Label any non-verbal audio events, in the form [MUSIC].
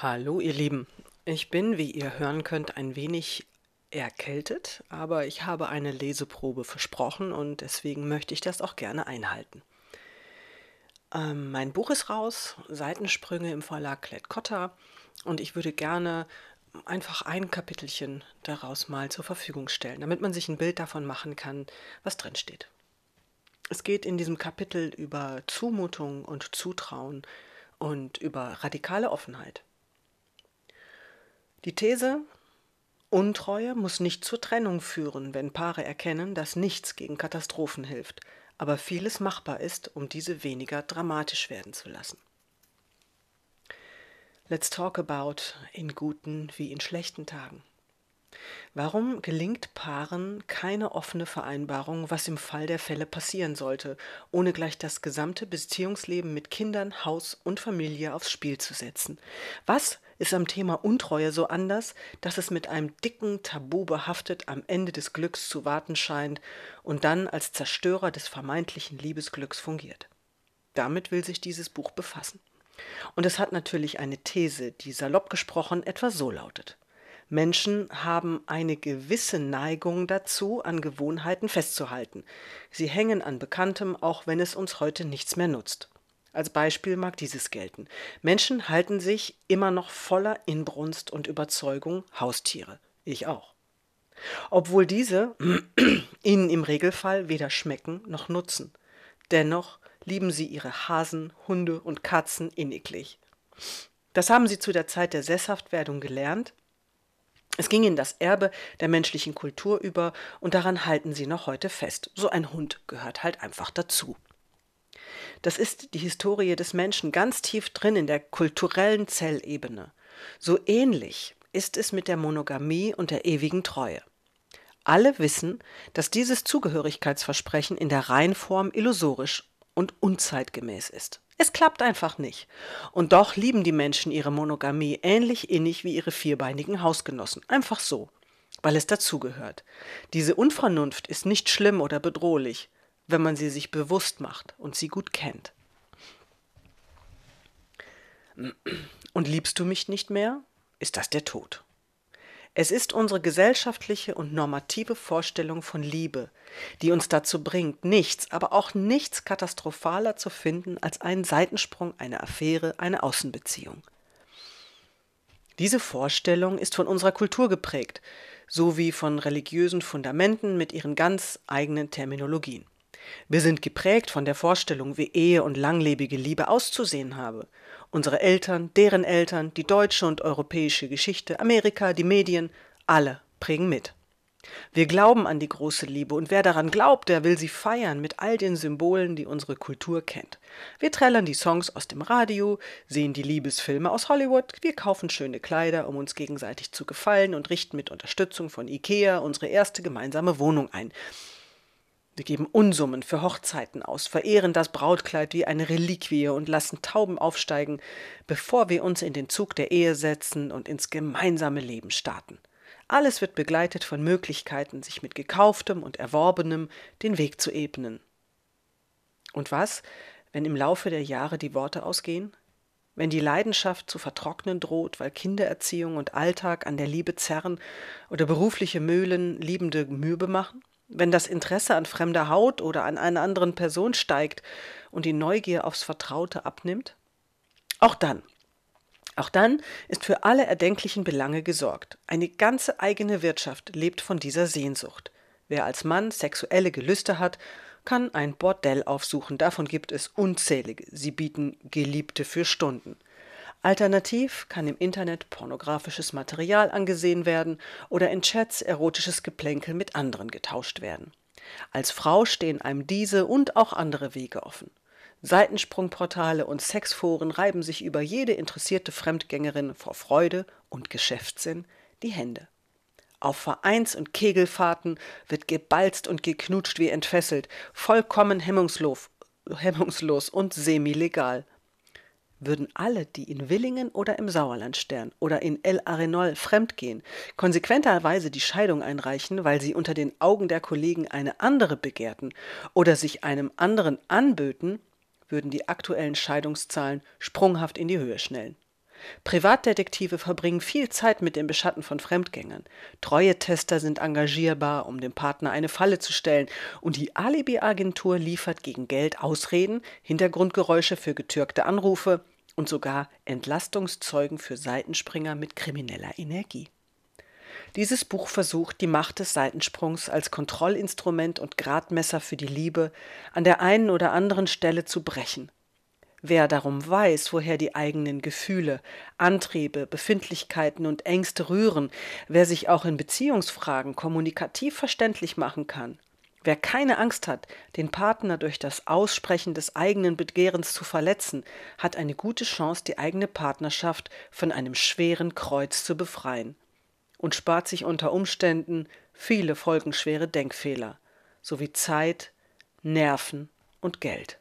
Hallo ihr Lieben, ich bin, wie ihr hören könnt, ein wenig erkältet, aber ich habe eine Leseprobe versprochen und deswegen möchte ich das auch gerne einhalten. Ähm, mein Buch ist raus, Seitensprünge im Verlag Klett-Cotta und ich würde gerne einfach ein Kapitelchen daraus mal zur Verfügung stellen, damit man sich ein Bild davon machen kann, was drin steht. Es geht in diesem Kapitel über Zumutung und Zutrauen und über radikale Offenheit. Die These Untreue muss nicht zur Trennung führen, wenn Paare erkennen, dass nichts gegen Katastrophen hilft, aber vieles machbar ist, um diese weniger dramatisch werden zu lassen. Let's talk about in guten wie in schlechten Tagen. Warum gelingt Paaren keine offene Vereinbarung, was im Fall der Fälle passieren sollte, ohne gleich das gesamte Beziehungsleben mit Kindern, Haus und Familie aufs Spiel zu setzen? Was ist am Thema Untreue so anders, dass es mit einem dicken Tabu behaftet am Ende des Glücks zu warten scheint und dann als Zerstörer des vermeintlichen Liebesglücks fungiert? Damit will sich dieses Buch befassen. Und es hat natürlich eine These, die salopp gesprochen etwa so lautet. Menschen haben eine gewisse Neigung dazu, an Gewohnheiten festzuhalten. Sie hängen an Bekanntem, auch wenn es uns heute nichts mehr nutzt. Als Beispiel mag dieses gelten. Menschen halten sich immer noch voller Inbrunst und Überzeugung Haustiere. Ich auch. Obwohl diese [CLEARS THROAT] ihnen im Regelfall weder schmecken noch nutzen. Dennoch lieben sie ihre Hasen, Hunde und Katzen inniglich. Das haben sie zu der Zeit der Sesshaftwerdung gelernt es ging in das Erbe der menschlichen Kultur über und daran halten sie noch heute fest. So ein Hund gehört halt einfach dazu. Das ist die Historie des Menschen ganz tief drin in der kulturellen Zellebene. So ähnlich ist es mit der Monogamie und der ewigen Treue. Alle wissen, dass dieses Zugehörigkeitsversprechen in der Reinform illusorisch und unzeitgemäß ist. Es klappt einfach nicht. Und doch lieben die Menschen ihre Monogamie ähnlich innig wie ihre vierbeinigen Hausgenossen. Einfach so. Weil es dazugehört. Diese Unvernunft ist nicht schlimm oder bedrohlich, wenn man sie sich bewusst macht und sie gut kennt. Und liebst du mich nicht mehr? Ist das der Tod? Es ist unsere gesellschaftliche und normative Vorstellung von Liebe, die uns dazu bringt, nichts, aber auch nichts katastrophaler zu finden als einen Seitensprung, eine Affäre, eine Außenbeziehung. Diese Vorstellung ist von unserer Kultur geprägt, sowie von religiösen Fundamenten mit ihren ganz eigenen Terminologien. Wir sind geprägt von der Vorstellung, wie Ehe und langlebige Liebe auszusehen habe unsere Eltern, deren Eltern, die deutsche und europäische Geschichte, Amerika, die Medien, alle prägen mit. Wir glauben an die große Liebe und wer daran glaubt, der will sie feiern mit all den Symbolen, die unsere Kultur kennt. Wir trällern die Songs aus dem Radio, sehen die Liebesfilme aus Hollywood, wir kaufen schöne Kleider, um uns gegenseitig zu gefallen und richten mit Unterstützung von IKEA unsere erste gemeinsame Wohnung ein. Wir geben Unsummen für Hochzeiten aus, verehren das Brautkleid wie eine Reliquie und lassen Tauben aufsteigen, bevor wir uns in den Zug der Ehe setzen und ins gemeinsame Leben starten. Alles wird begleitet von Möglichkeiten, sich mit gekauftem und erworbenem den Weg zu ebnen. Und was, wenn im Laufe der Jahre die Worte ausgehen? Wenn die Leidenschaft zu vertrocknen droht, weil Kindererziehung und Alltag an der Liebe zerren oder berufliche Mühlen liebende Mühe machen? Wenn das Interesse an fremder Haut oder an einer anderen Person steigt und die Neugier aufs Vertraute abnimmt? Auch dann. Auch dann ist für alle erdenklichen Belange gesorgt. Eine ganze eigene Wirtschaft lebt von dieser Sehnsucht. Wer als Mann sexuelle Gelüste hat, kann ein Bordell aufsuchen. Davon gibt es unzählige. Sie bieten Geliebte für Stunden. Alternativ kann im Internet pornografisches Material angesehen werden oder in Chats erotisches Geplänkel mit anderen getauscht werden. Als Frau stehen einem diese und auch andere Wege offen. Seitensprungportale und Sexforen reiben sich über jede interessierte Fremdgängerin vor Freude und Geschäftssinn die Hände. Auf Vereins- und Kegelfahrten wird gebalzt und geknutscht wie entfesselt, vollkommen hemmungslos, hemmungslos und semi-legal würden alle, die in Willingen oder im Sauerland sterben oder in El Arenol fremdgehen, konsequenterweise die Scheidung einreichen, weil sie unter den Augen der Kollegen eine andere begehrten oder sich einem anderen anböten, würden die aktuellen Scheidungszahlen sprunghaft in die Höhe schnellen. Privatdetektive verbringen viel Zeit mit dem Beschatten von Fremdgängern. Treue Tester sind engagierbar, um dem Partner eine Falle zu stellen. Und die Alibi-Agentur liefert gegen Geld Ausreden, Hintergrundgeräusche für getürkte Anrufe und sogar Entlastungszeugen für Seitenspringer mit krimineller Energie. Dieses Buch versucht, die Macht des Seitensprungs als Kontrollinstrument und Gradmesser für die Liebe an der einen oder anderen Stelle zu brechen Wer darum weiß, woher die eigenen Gefühle, Antriebe, Befindlichkeiten und Ängste rühren, wer sich auch in Beziehungsfragen kommunikativ verständlich machen kann, wer keine Angst hat, den Partner durch das Aussprechen des eigenen Begehrens zu verletzen, hat eine gute Chance, die eigene Partnerschaft von einem schweren Kreuz zu befreien und spart sich unter Umständen viele folgenschwere Denkfehler sowie Zeit, Nerven und Geld.